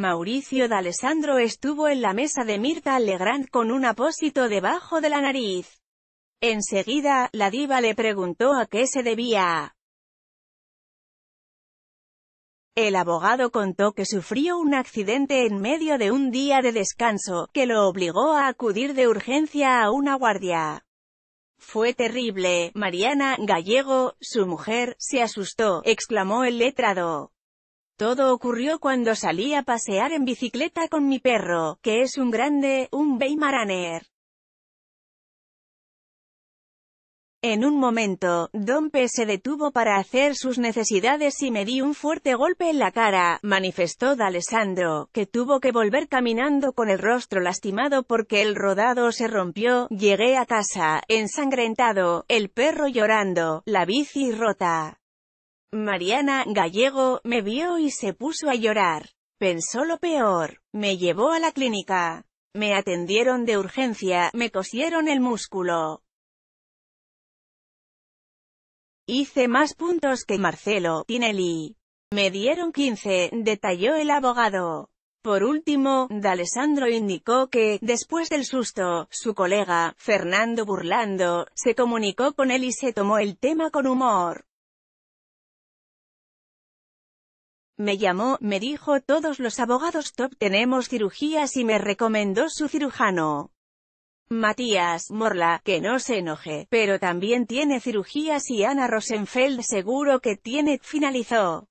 Mauricio D'Alessandro estuvo en la mesa de Mirta Legrand con un apósito debajo de la nariz. Enseguida, la diva le preguntó a qué se debía. El abogado contó que sufrió un accidente en medio de un día de descanso, que lo obligó a acudir de urgencia a una guardia. Fue terrible, Mariana Gallego, su mujer, se asustó, exclamó el letrado. Todo ocurrió cuando salí a pasear en bicicleta con mi perro, que es un grande, un Weimaraner. En un momento, Dompe se detuvo para hacer sus necesidades y me di un fuerte golpe en la cara, manifestó D'Alessandro, que tuvo que volver caminando con el rostro lastimado porque el rodado se rompió, llegué a casa, ensangrentado, el perro llorando, la bici rota. Mariana Gallego me vio y se puso a llorar. Pensó lo peor. Me llevó a la clínica. Me atendieron de urgencia, me cosieron el músculo. Hice más puntos que Marcelo Tinelli. Me dieron 15, detalló el abogado. Por último, D'Alessandro indicó que, después del susto, su colega, Fernando Burlando, se comunicó con él y se tomó el tema con humor. Me llamó, me dijo, todos los abogados top tenemos cirugías y me recomendó su cirujano. Matías Morla, que no se enoje, pero también tiene cirugías y Ana Rosenfeld seguro que tiene, finalizó.